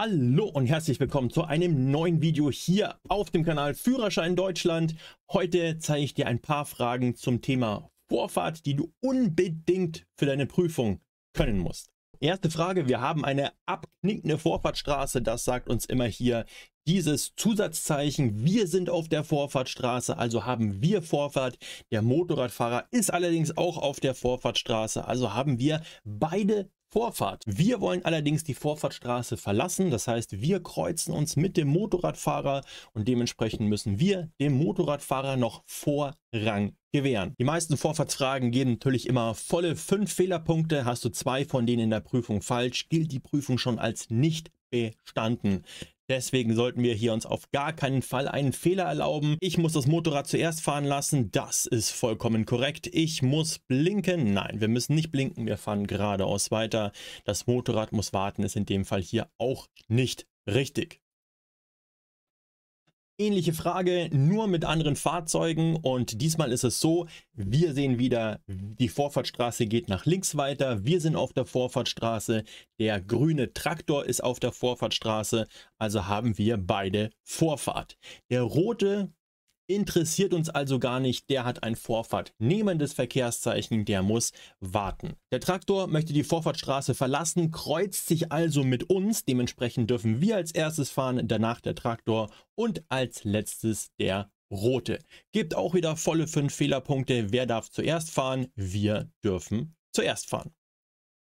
Hallo und herzlich willkommen zu einem neuen Video hier auf dem Kanal Führerschein Deutschland. Heute zeige ich dir ein paar Fragen zum Thema Vorfahrt, die du unbedingt für deine Prüfung können musst. Erste Frage, wir haben eine abknickende Vorfahrtstraße, das sagt uns immer hier dieses Zusatzzeichen, wir sind auf der Vorfahrtstraße, also haben wir Vorfahrt. Der Motorradfahrer ist allerdings auch auf der Vorfahrtstraße, also haben wir beide Vorfahrt. Wir wollen allerdings die Vorfahrtstraße verlassen. Das heißt, wir kreuzen uns mit dem Motorradfahrer und dementsprechend müssen wir dem Motorradfahrer noch Vorrang gewähren. Die meisten Vorfahrtsfragen geben natürlich immer volle fünf Fehlerpunkte. Hast du zwei von denen in der Prüfung falsch, gilt die Prüfung schon als nicht bestanden. Deswegen sollten wir hier uns auf gar keinen Fall einen Fehler erlauben. Ich muss das Motorrad zuerst fahren lassen. Das ist vollkommen korrekt. Ich muss blinken. Nein, wir müssen nicht blinken. Wir fahren geradeaus weiter. Das Motorrad muss warten. Ist in dem Fall hier auch nicht richtig. Ähnliche Frage, nur mit anderen Fahrzeugen und diesmal ist es so, wir sehen wieder, die Vorfahrtsstraße geht nach links weiter, wir sind auf der Vorfahrtsstraße, der grüne Traktor ist auf der Vorfahrtsstraße, also haben wir beide Vorfahrt. Der rote Interessiert uns also gar nicht, der hat ein vorfahrtnehmendes Verkehrszeichen, der muss warten. Der Traktor möchte die Vorfahrtstraße verlassen, kreuzt sich also mit uns, dementsprechend dürfen wir als erstes fahren, danach der Traktor und als letztes der Rote. Gibt auch wieder volle 5 Fehlerpunkte, wer darf zuerst fahren, wir dürfen zuerst fahren.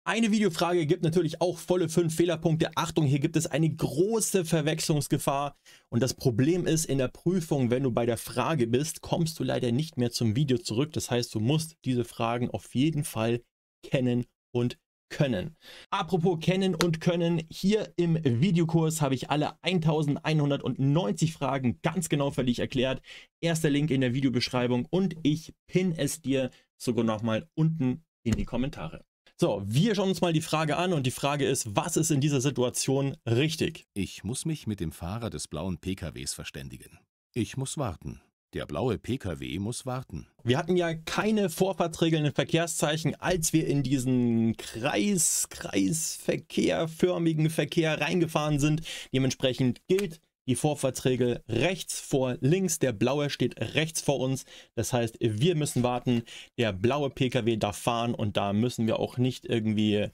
Eine Videofrage gibt natürlich auch volle 5 Fehlerpunkte. Achtung, hier gibt es eine große Verwechslungsgefahr. Und das Problem ist, in der Prüfung, wenn du bei der Frage bist, kommst du leider nicht mehr zum Video zurück. Das heißt, du musst diese Fragen auf jeden Fall kennen und können. Apropos kennen und können, hier im Videokurs habe ich alle 1190 Fragen ganz genau für dich erklärt. Erster Link in der Videobeschreibung und ich pin es dir sogar nochmal unten in die Kommentare. So, wir schauen uns mal die Frage an und die Frage ist, was ist in dieser Situation richtig? Ich muss mich mit dem Fahrer des blauen PKWs verständigen. Ich muss warten. Der blaue Pkw muss warten. Wir hatten ja keine Vorfahrtsregeln im Verkehrszeichen, als wir in diesen Kreis, Kreisverkehr, förmigen Verkehr reingefahren sind. Dementsprechend gilt die Vorfahrtsregel rechts vor links. Der blaue steht rechts vor uns. Das heißt, wir müssen warten. Der blaue PKW darf fahren und da müssen wir auch nicht irgendwie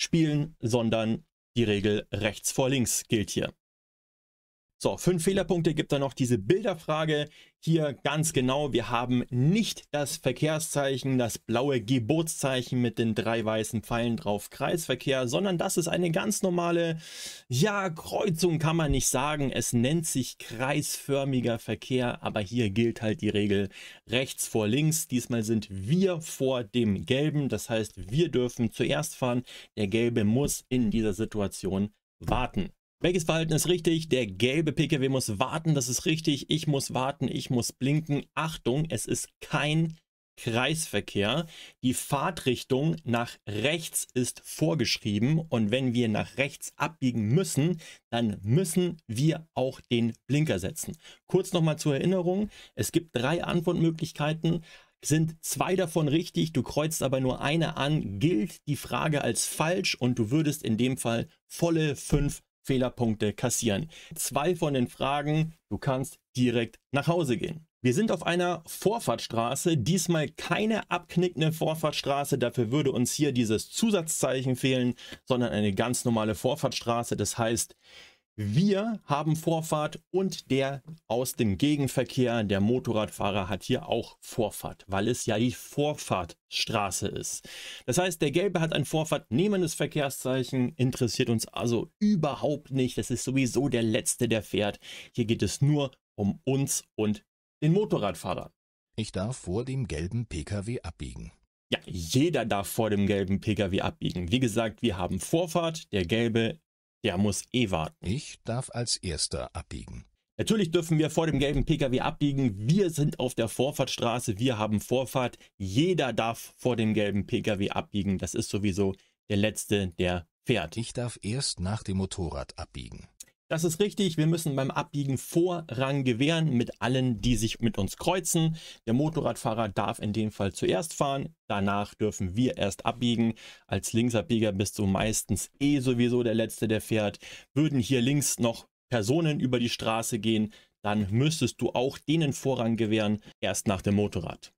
spielen, sondern die Regel rechts vor links gilt hier. So, fünf Fehlerpunkte gibt da noch diese Bilderfrage. Hier ganz genau, wir haben nicht das Verkehrszeichen, das blaue Geburtszeichen mit den drei weißen Pfeilen drauf, Kreisverkehr, sondern das ist eine ganz normale, ja, Kreuzung kann man nicht sagen. Es nennt sich kreisförmiger Verkehr, aber hier gilt halt die Regel rechts vor links. Diesmal sind wir vor dem Gelben, das heißt, wir dürfen zuerst fahren. Der Gelbe muss in dieser Situation warten. Welches Verhalten ist richtig? Der gelbe PKW muss warten, das ist richtig. Ich muss warten, ich muss blinken. Achtung, es ist kein Kreisverkehr. Die Fahrtrichtung nach rechts ist vorgeschrieben und wenn wir nach rechts abbiegen müssen, dann müssen wir auch den Blinker setzen. Kurz nochmal zur Erinnerung, es gibt drei Antwortmöglichkeiten. Sind zwei davon richtig, du kreuzt aber nur eine an, gilt die Frage als falsch und du würdest in dem Fall volle fünf Fehlerpunkte kassieren. Zwei von den Fragen, du kannst direkt nach Hause gehen. Wir sind auf einer Vorfahrtstraße, diesmal keine abknickende Vorfahrtstraße, dafür würde uns hier dieses Zusatzzeichen fehlen, sondern eine ganz normale Vorfahrtstraße. Das heißt, wir haben Vorfahrt und der aus dem Gegenverkehr, der Motorradfahrer hat hier auch Vorfahrt, weil es ja die Vorfahrtstraße ist. Das heißt, der Gelbe hat ein vorfahrtnehmendes Verkehrszeichen, interessiert uns also überhaupt nicht. Das ist sowieso der Letzte, der fährt. Hier geht es nur um uns und den Motorradfahrer. Ich darf vor dem gelben Pkw abbiegen. Ja, jeder darf vor dem gelben Pkw abbiegen. Wie gesagt, wir haben Vorfahrt, der gelbe der muss eh warten. Ich darf als Erster abbiegen. Natürlich dürfen wir vor dem gelben Pkw abbiegen. Wir sind auf der Vorfahrtstraße, wir haben Vorfahrt. Jeder darf vor dem gelben Pkw abbiegen. Das ist sowieso der Letzte, der fährt. Ich darf erst nach dem Motorrad abbiegen. Das ist richtig, wir müssen beim Abbiegen Vorrang gewähren mit allen, die sich mit uns kreuzen. Der Motorradfahrer darf in dem Fall zuerst fahren, danach dürfen wir erst abbiegen. Als Linksabbieger bist du meistens eh sowieso der Letzte, der fährt. Würden hier links noch Personen über die Straße gehen, dann müsstest du auch denen Vorrang gewähren, erst nach dem Motorrad.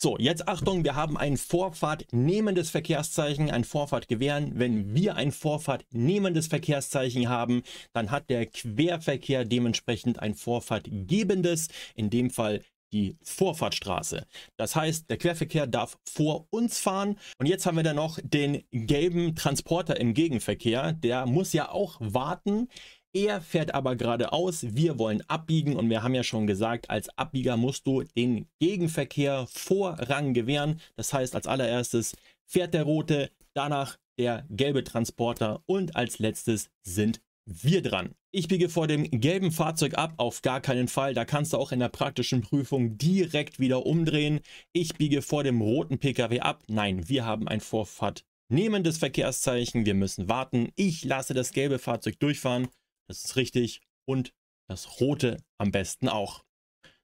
So, jetzt Achtung, wir haben ein vorfahrtnehmendes Verkehrszeichen, ein Vorfahrt gewähren. Wenn wir ein vorfahrtnehmendes Verkehrszeichen haben, dann hat der Querverkehr dementsprechend ein vorfahrtgebendes, in dem Fall die Vorfahrtstraße. Das heißt, der Querverkehr darf vor uns fahren. Und jetzt haben wir dann noch den gelben Transporter im Gegenverkehr. Der muss ja auch warten. Er fährt aber geradeaus, wir wollen abbiegen und wir haben ja schon gesagt, als Abbieger musst du den Gegenverkehr Vorrang gewähren. Das heißt, als allererstes fährt der rote, danach der gelbe Transporter und als letztes sind wir dran. Ich biege vor dem gelben Fahrzeug ab, auf gar keinen Fall. Da kannst du auch in der praktischen Prüfung direkt wieder umdrehen. Ich biege vor dem roten Pkw ab. Nein, wir haben ein Vorfahrt. Nehmendes Verkehrszeichen, wir müssen warten. Ich lasse das gelbe Fahrzeug durchfahren das ist richtig. Und das rote am besten auch.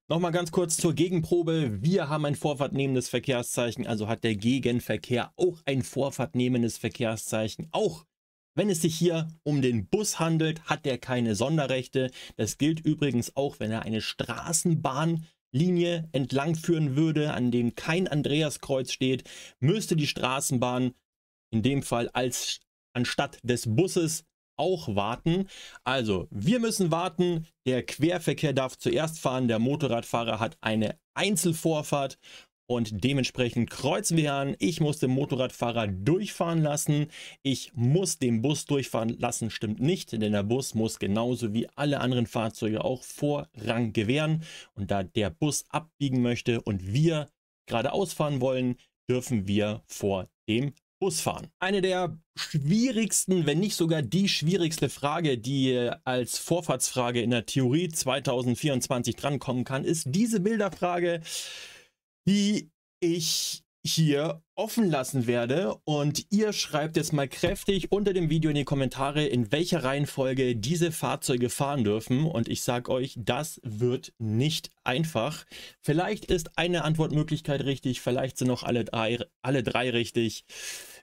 Nochmal ganz kurz zur Gegenprobe. Wir haben ein vorfahrtnehmendes Verkehrszeichen, also hat der Gegenverkehr auch ein vorfahrtnehmendes Verkehrszeichen. Auch wenn es sich hier um den Bus handelt, hat er keine Sonderrechte. Das gilt übrigens auch, wenn er eine Straßenbahnlinie entlangführen würde, an dem kein Andreaskreuz steht, müsste die Straßenbahn in dem Fall als anstatt des Busses auch warten. Also, wir müssen warten. Der Querverkehr darf zuerst fahren. Der Motorradfahrer hat eine Einzelvorfahrt und dementsprechend kreuzen wir an. Ich muss den Motorradfahrer durchfahren lassen. Ich muss den Bus durchfahren lassen, stimmt nicht, denn der Bus muss genauso wie alle anderen Fahrzeuge auch Vorrang gewähren. Und da der Bus abbiegen möchte und wir geradeaus fahren wollen, dürfen wir vor dem Busfahren. Eine der schwierigsten, wenn nicht sogar die schwierigste Frage, die äh, als Vorfahrtsfrage in der Theorie 2024 drankommen kann, ist diese Bilderfrage, die ich hier offen lassen werde und ihr schreibt jetzt mal kräftig unter dem Video in die Kommentare, in welcher Reihenfolge diese Fahrzeuge fahren dürfen und ich sage euch, das wird nicht einfach. Vielleicht ist eine Antwortmöglichkeit richtig, vielleicht sind noch alle drei, alle drei richtig.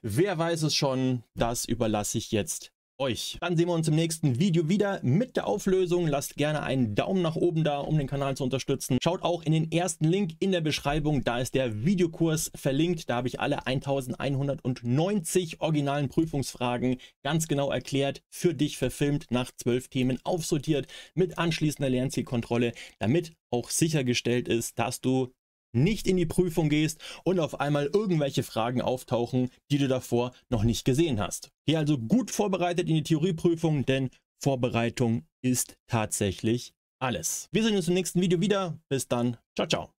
Wer weiß es schon, das überlasse ich jetzt euch. Dann sehen wir uns im nächsten Video wieder mit der Auflösung. Lasst gerne einen Daumen nach oben da, um den Kanal zu unterstützen. Schaut auch in den ersten Link in der Beschreibung, da ist der Videokurs verlinkt. Da habe ich alle 1190 originalen Prüfungsfragen ganz genau erklärt, für dich verfilmt, nach zwölf Themen aufsortiert, mit anschließender Lernzielkontrolle, damit auch sichergestellt ist, dass du nicht in die Prüfung gehst und auf einmal irgendwelche Fragen auftauchen, die du davor noch nicht gesehen hast. Geh also gut vorbereitet in die Theorieprüfung, denn Vorbereitung ist tatsächlich alles. Wir sehen uns im nächsten Video wieder. Bis dann. Ciao, ciao.